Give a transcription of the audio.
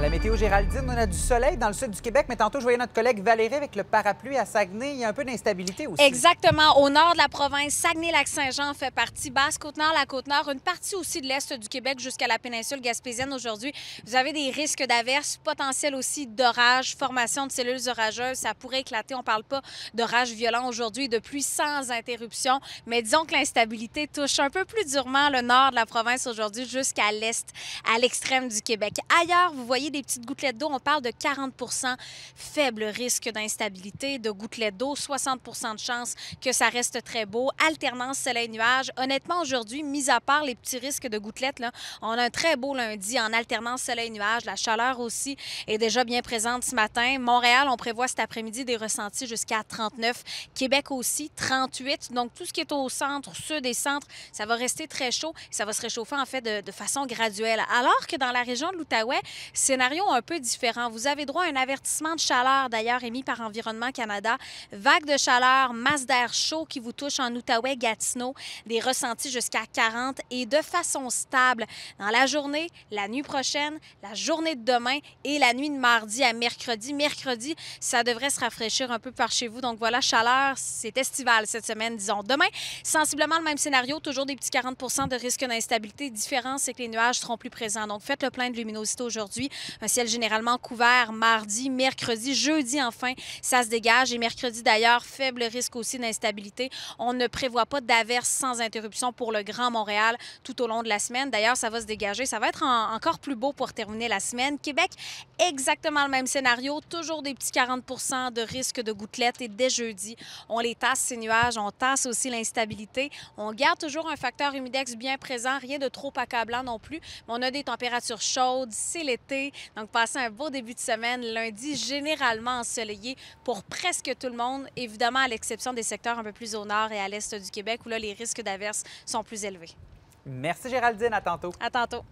la météo Géraldine, on a du soleil dans le sud du Québec, mais tantôt, je voyais notre collègue Valérie avec le parapluie à Saguenay. Il y a un peu d'instabilité aussi. Exactement. Au nord de la province, Saguenay-Lac-Saint-Jean fait partie, Basse-Côte-Nord, la Côte-Nord, une partie aussi de l'est du Québec jusqu'à la péninsule gaspésienne aujourd'hui. Vous avez des risques d'averses, potentiel aussi d'orages, formation de cellules orageuses. Ça pourrait éclater. On ne parle pas d'orages violents aujourd'hui, de pluie sans interruption. Mais disons que l'instabilité touche un peu plus durement le nord de la province aujourd'hui jusqu'à l'est, à l'extrême du Québec. Ailleurs, vous voyez des petites gouttelettes d'eau, on parle de 40 faible risque d'instabilité, de gouttelettes d'eau, 60 de chance que ça reste très beau, alternance soleil-nuage. Honnêtement, aujourd'hui, mis à part les petits risques de gouttelettes, là, on a un très beau lundi en alternance soleil-nuage. La chaleur aussi est déjà bien présente ce matin. Montréal, on prévoit cet après-midi des ressentis jusqu'à 39. Québec aussi, 38. Donc, tout ce qui est au centre, sud des centres, ça va rester très chaud. Ça va se réchauffer, en fait, de, de façon graduelle. Alors que dans la région de l'Outaouais, c'est scénario un peu différent. Vous avez droit à un avertissement de chaleur, d'ailleurs, émis par Environnement Canada. Vague de chaleur, masse d'air chaud qui vous touche en Outaouais, Gatineau, des ressentis jusqu'à 40 et de façon stable dans la journée, la nuit prochaine, la journée de demain et la nuit de mardi à mercredi. Mercredi, ça devrait se rafraîchir un peu par chez vous. Donc voilà, chaleur, c'est estival cette semaine, disons. Demain, sensiblement le même scénario, toujours des petits 40 de risque d'instabilité. Différent, c'est que les nuages seront plus présents. Donc faites le plein de luminosité aujourd'hui. Un ciel généralement couvert mardi, mercredi, jeudi enfin, ça se dégage. Et mercredi d'ailleurs, faible risque aussi d'instabilité. On ne prévoit pas d'averses sans interruption pour le Grand Montréal tout au long de la semaine. D'ailleurs, ça va se dégager. Ça va être encore plus beau pour terminer la semaine. Québec, exactement le même scénario. Toujours des petits 40 de risque de gouttelettes. Et dès jeudi, on les tasse, ces nuages. On tasse aussi l'instabilité. On garde toujours un facteur humidex bien présent. Rien de trop accablant non plus. Mais on a des températures chaudes. C'est l'été. Donc, passez un beau début de semaine. Lundi, généralement ensoleillé pour presque tout le monde, évidemment à l'exception des secteurs un peu plus au nord et à l'est du Québec où là, les risques d'averses sont plus élevés. Merci Géraldine, à tantôt. À tantôt.